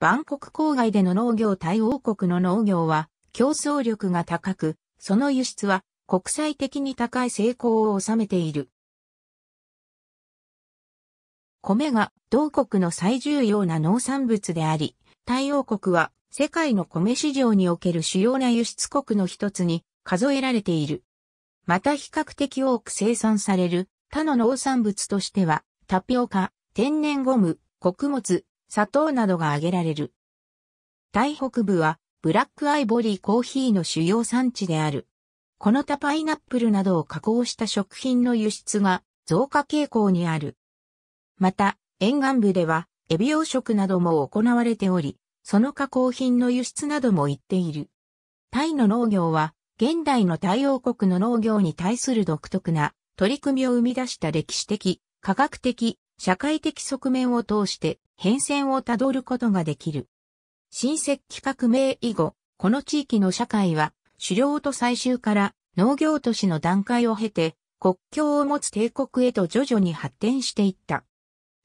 バンコク郊外での農業対応国の農業は競争力が高く、その輸出は国際的に高い成功を収めている。米が同国の最重要な農産物であり、対応国は世界の米市場における主要な輸出国の一つに数えられている。また比較的多く生産される他の農産物としては、タピオカ、天然ゴム、穀物、砂糖などが挙げられる。タイ北部はブラックアイボリーコーヒーの主要産地である。この他パイナップルなどを加工した食品の輸出が増加傾向にある。また、沿岸部ではエビ養殖なども行われており、その加工品の輸出なども行っている。タイの農業は、現代の太陽国の農業に対する独特な取り組みを生み出した歴史的、科学的、社会的側面を通して変遷をたどることができる。新石器革命以後、この地域の社会は狩猟と採集から農業都市の段階を経て国境を持つ帝国へと徐々に発展していった。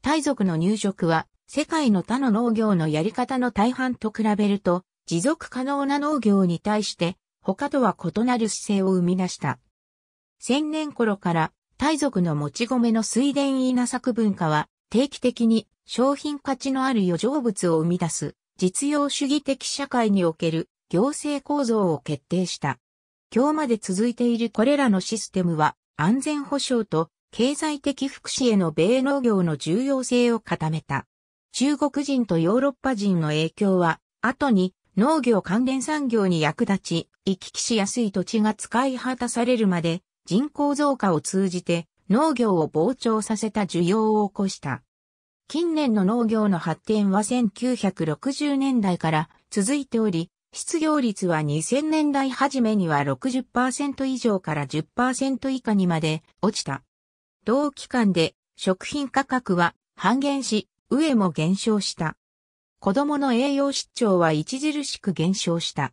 大族の入植は世界の他の農業のやり方の大半と比べると持続可能な農業に対して他とは異なる姿勢を生み出した。千年頃から海族のもち米の水田稲作文化は、定期的に商品価値のある余剰物を生み出す、実用主義的社会における行政構造を決定した。今日まで続いているこれらのシステムは、安全保障と経済的福祉への米農業の重要性を固めた。中国人とヨーロッパ人の影響は、後に農業関連産業に役立ち、行き来しやすい土地が使い果たされるまで人口増加を通じて農業を膨張させた需要を起こした。近年の農業の発展は1960年代から続いており、失業率は2000年代初めには60%以上から10%以下にまで落ちた。同期間で食品価格は半減し、上も減少した。子供の栄養失調は著しく減少した。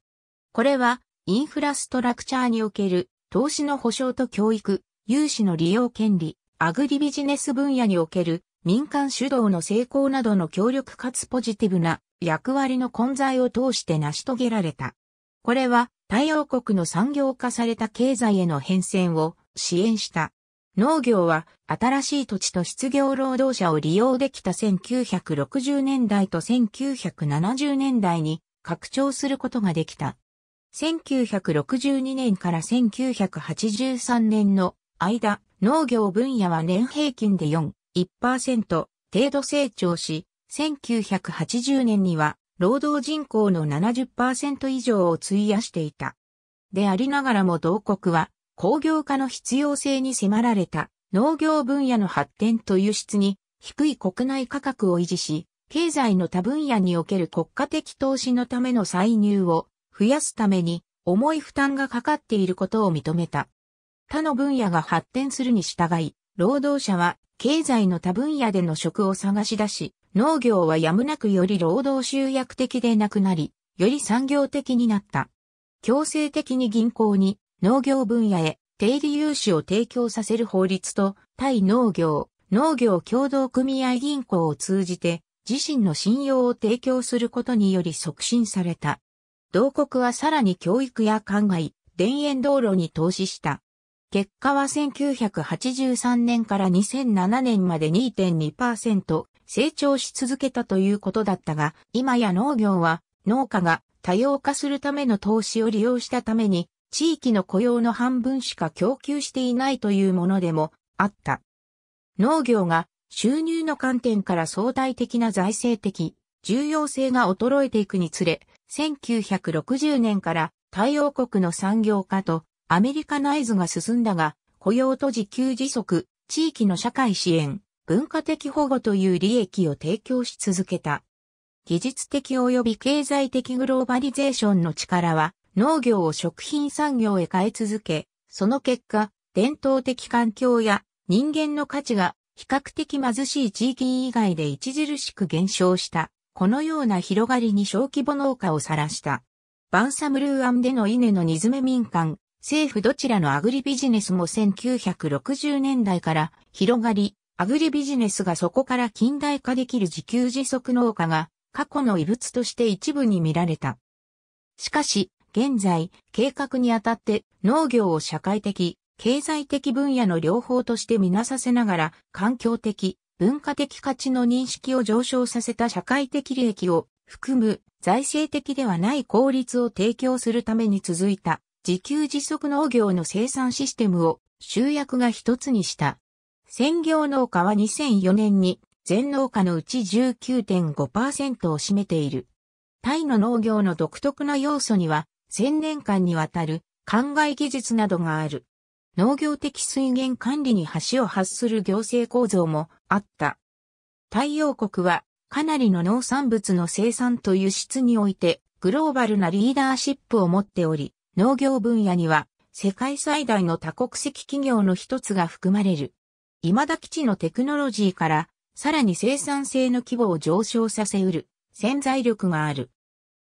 これはインフラストラクチャーにおける投資の保障と教育、融資の利用権利、アグリビジネス分野における民間主導の成功などの協力かつポジティブな役割の混在を通して成し遂げられた。これは太陽国の産業化された経済への変遷を支援した。農業は新しい土地と失業労働者を利用できた1960年代と1970年代に拡張することができた。1962年から1983年の間、農業分野は年平均で4、1%程度成長し、1980年には労働人口の70%以上を費やしていた。でありながらも同国は工業化の必要性に迫られた農業分野の発展と輸出に低い国内価格を維持し、経済の他分野における国家的投資のための歳入を増やすために重い負担がかかっていることを認めた。他の分野が発展するに従い、労働者は経済の他分野での職を探し出し、農業はやむなくより労働集約的でなくなり、より産業的になった。強制的に銀行に農業分野へ定理融資を提供させる法律と、対農業、農業協同組合銀行を通じて、自身の信用を提供することにより促進された。同国はさらに教育や灌漑、田園道路に投資した。結果は1983年から2007年まで2.2%成長し続けたということだったが、今や農業は農家が多様化するための投資を利用したために、地域の雇用の半分しか供給していないというものでもあった。農業が収入の観点から相対的な財政的重要性が衰えていくにつれ、1960年から太陽国の産業化とアメリカナイズが進んだが、雇用と自給自足、地域の社会支援、文化的保護という利益を提供し続けた。技術的及び経済的グローバリゼーションの力は農業を食品産業へ変え続け、その結果、伝統的環境や人間の価値が比較的貧しい地域以外で著しく減少した。このような広がりに小規模農家をさらした。バンサムルーアンでの稲の煮詰め民間、政府どちらのアグリビジネスも1960年代から広がり、アグリビジネスがそこから近代化できる自給自足農家が過去の遺物として一部に見られた。しかし、現在、計画にあたって農業を社会的、経済的分野の両方としてみなさせながら、環境的、文化的価値の認識を上昇させた社会的利益を含む財政的ではない効率を提供するために続いた自給自足農業の生産システムを集約が一つにした。専業農家は2004年に全農家のうち19.5%を占めている。タイの農業の独特な要素には、1000年間にわたる灌漑技術などがある。農業的水源管理に橋を発する行政構造もあった。太陽国はかなりの農産物の生産と輸出においてグローバルなリーダーシップを持っており、農業分野には世界最大の多国籍企業の一つが含まれる。今田基地のテクノロジーからさらに生産性の規模を上昇させうる潜在力がある。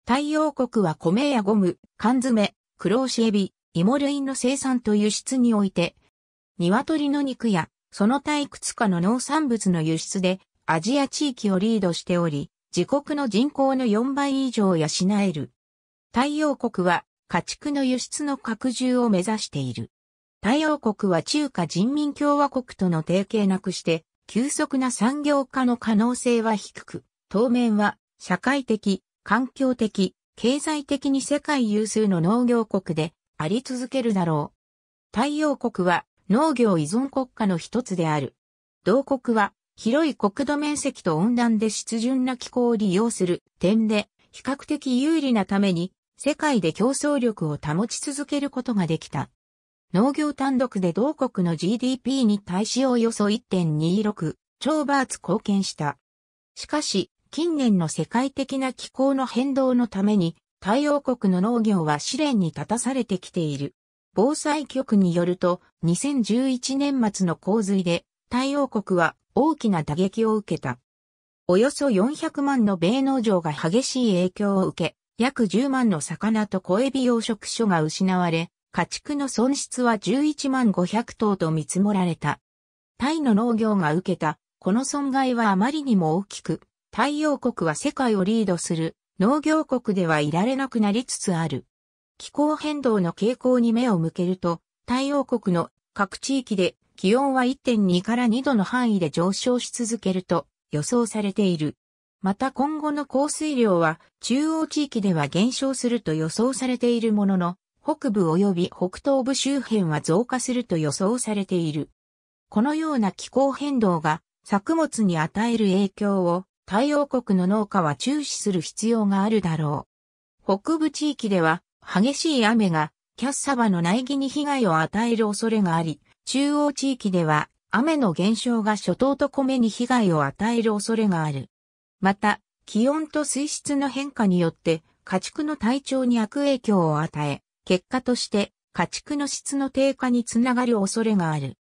太陽国は米やゴム、缶詰、黒牛エビ、芋類の生産と輸出において、鶏の肉や、その他いくつかの農産物の輸出で、アジア地域をリードしており、自国の人口の4倍以上を養える。太陽国は、家畜の輸出の拡充を目指している。太陽国は中華人民共和国との提携なくして、急速な産業化の可能性は低く、当面は社会的、環境的、経済的に世界有数の農業国で、あり続けるだろう。太陽国は農業依存国家の一つである。同国は広い国土面積と温暖で湿潤な気候を利用する点で比較的有利なために世界で競争力を保ち続けることができた。農業単独で同国の GDP に対しおよそ1.26兆バーツ貢献した。しかし、近年の世界的な気候の変動のために太陽国の農業は試練に立たされてきている。防災局によると、2011年末の洪水で、太陽国は大きな打撃を受けた。およそ400万の米農場が激しい影響を受け、約10万の魚と小エビ養殖所が失われ、家畜の損失は11万500頭と見積もられた。タイの農業が受けた、この損害はあまりにも大きく、太陽国は世界をリードする農業国ではいられなくなりつつある。気候変動の傾向に目を向けると、太陽国の各地域で気温は1.2から2度の範囲で上昇し続けると予想されている。また今後の降水量は中央地域では減少すると予想されているものの、北部及び北東部周辺は増加すると予想されている。このような気候変動が作物に与える影響を太陽国の農家は注視する必要があるだろう。北部地域では激しい雨がキャッサバの苗木に被害を与える恐れがあり、中央地域では雨の減少が初冬と米に被害を与える恐れがある。また、気温と水質の変化によって家畜の体調に悪影響を与え、結果として家畜の質の低下につながる恐れがある。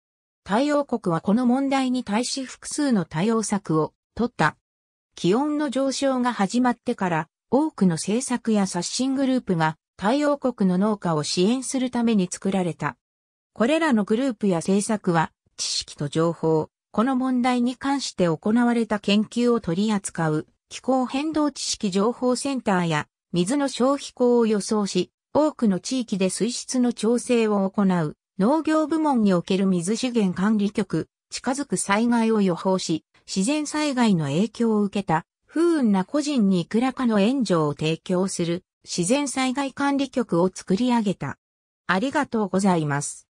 太陽国はこの問題に対し複数の対応策を取った。気温の上昇が始まってから多くの政策や刷新グループが太陽国の農家を支援するために作られた。これらのグループや政策は知識と情報、この問題に関して行われた研究を取り扱う気候変動知識情報センターや水の消費口を予想し、多くの地域で水質の調整を行う農業部門における水資源管理局、近づく災害を予報し、自然災害の影響を受けた不運な個人にいくらかの援助を提供する自然災害管理局を作り上げた。ありがとうございます。